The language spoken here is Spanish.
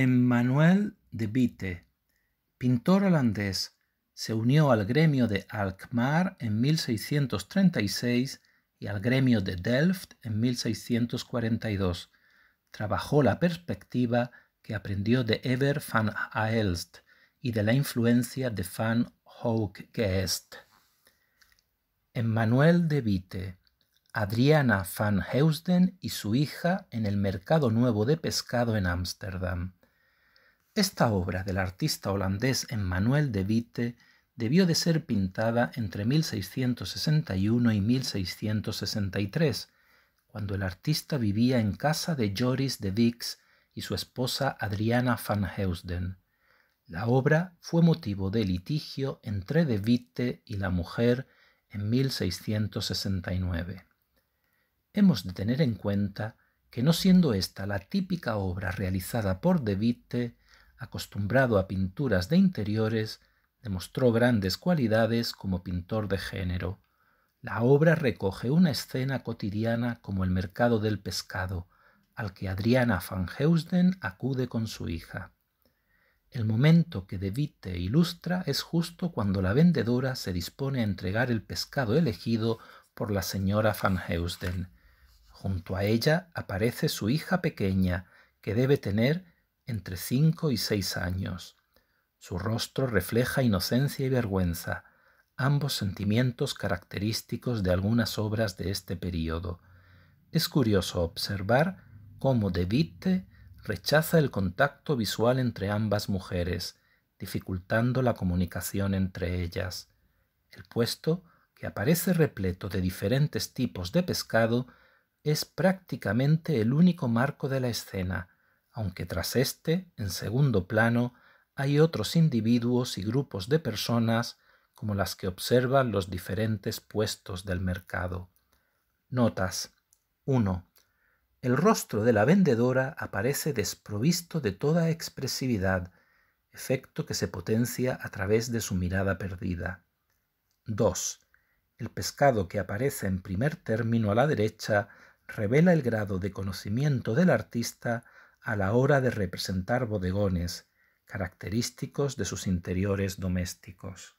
Emmanuel de Witte, pintor holandés, se unió al gremio de Alkmaar en 1636 y al gremio de Delft en 1642. Trabajó la perspectiva que aprendió de Eber van Aelst y de la influencia de van Hooggeest. Emmanuel de Witte, Adriana van Heusden y su hija en el mercado nuevo de pescado en Ámsterdam. Esta obra del artista holandés Emmanuel de Witte debió de ser pintada entre 1661 y 1663, cuando el artista vivía en casa de Joris de Vix y su esposa Adriana van Heusden. La obra fue motivo de litigio entre De Witte y la mujer en 1669. Hemos de tener en cuenta que no siendo esta la típica obra realizada por De Witte, acostumbrado a pinturas de interiores, demostró grandes cualidades como pintor de género. La obra recoge una escena cotidiana como el mercado del pescado, al que Adriana van Heusden acude con su hija. El momento que debite ilustra es justo cuando la vendedora se dispone a entregar el pescado elegido por la señora van Heusden. Junto a ella aparece su hija pequeña, que debe tener entre cinco y seis años. Su rostro refleja inocencia y vergüenza, ambos sentimientos característicos de algunas obras de este período. Es curioso observar cómo De rechaza el contacto visual entre ambas mujeres, dificultando la comunicación entre ellas. El puesto, que aparece repleto de diferentes tipos de pescado, es prácticamente el único marco de la escena, aunque tras este, en segundo plano, hay otros individuos y grupos de personas como las que observan los diferentes puestos del mercado. Notas 1. El rostro de la vendedora aparece desprovisto de toda expresividad, efecto que se potencia a través de su mirada perdida. 2. El pescado que aparece en primer término a la derecha revela el grado de conocimiento del artista a la hora de representar bodegones, característicos de sus interiores domésticos.